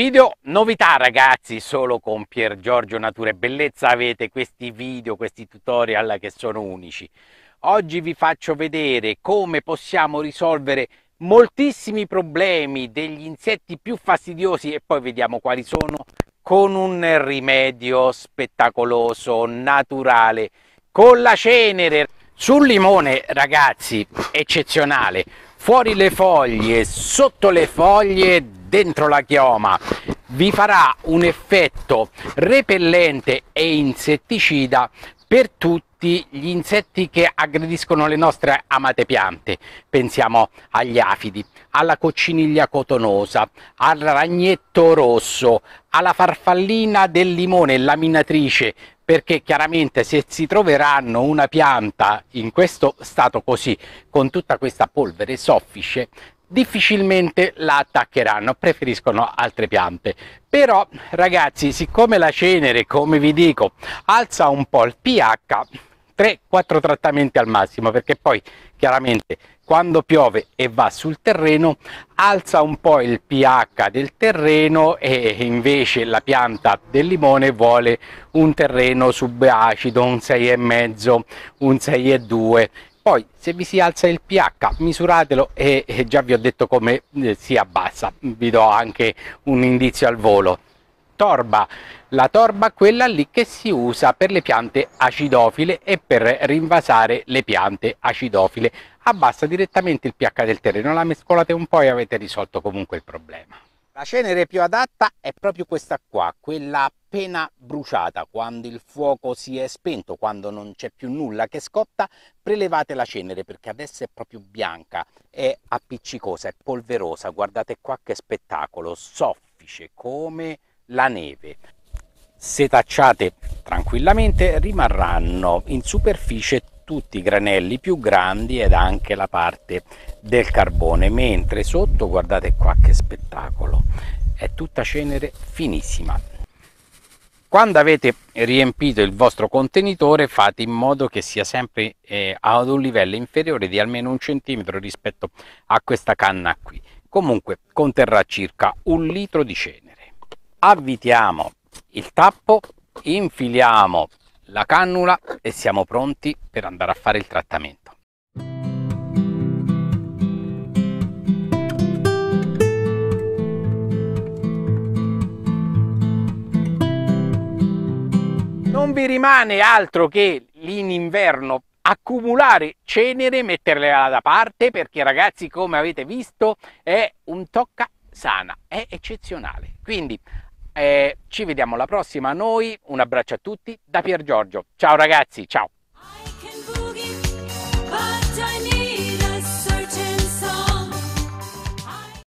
Video novità ragazzi, solo con Pier Giorgio Natura e Bellezza avete questi video, questi tutorial che sono unici. Oggi vi faccio vedere come possiamo risolvere moltissimi problemi degli insetti più fastidiosi e poi vediamo quali sono con un rimedio spettacoloso, naturale, con la cenere. Sul limone ragazzi, eccezionale, fuori le foglie, sotto le foglie, dentro la chioma vi farà un effetto repellente e insetticida per tutti gli insetti che aggrediscono le nostre amate piante. Pensiamo agli afidi, alla cocciniglia cotonosa, al ragnetto rosso, alla farfallina del limone laminatrice, perché chiaramente se si troveranno una pianta in questo stato così, con tutta questa polvere soffice, difficilmente la attaccheranno, preferiscono altre piante. Però ragazzi, siccome la cenere, come vi dico, alza un po' il pH, 3-4 trattamenti al massimo, perché poi chiaramente quando piove e va sul terreno alza un po' il pH del terreno e invece la pianta del limone vuole un terreno subacido, un 6,5, un 6,2 poi se vi si alza il pH misuratelo e, e già vi ho detto come eh, si abbassa vi do anche un indizio al volo torba la torba quella lì che si usa per le piante acidofile e per rinvasare le piante acidofile abbassa direttamente il pH del terreno la mescolate un po' e avete risolto comunque il problema la cenere più adatta è proprio questa qua, quella appena bruciata, quando il fuoco si è spento, quando non c'è più nulla che scotta, prelevate la cenere perché adesso è proprio bianca, è appiccicosa, è polverosa, guardate qua che spettacolo, soffice come la neve. Se tacciate tranquillamente rimarranno in superficie tutti i granelli più grandi ed anche la parte del carbone, mentre sotto guardate qua che spettacolo, è tutta cenere finissima. Quando avete riempito il vostro contenitore fate in modo che sia sempre eh, ad un livello inferiore di almeno un centimetro rispetto a questa canna qui. Comunque conterrà circa un litro di cenere. Avvitiamo il tappo, infiliamo la cannula e siamo pronti per andare a fare il trattamento. Non vi rimane altro che in inverno accumulare cenere, metterla da parte perché ragazzi come avete visto è un tocca sana, è eccezionale. Quindi eh, ci vediamo alla prossima. noi un abbraccio a tutti da Pier Giorgio. Ciao ragazzi, ciao.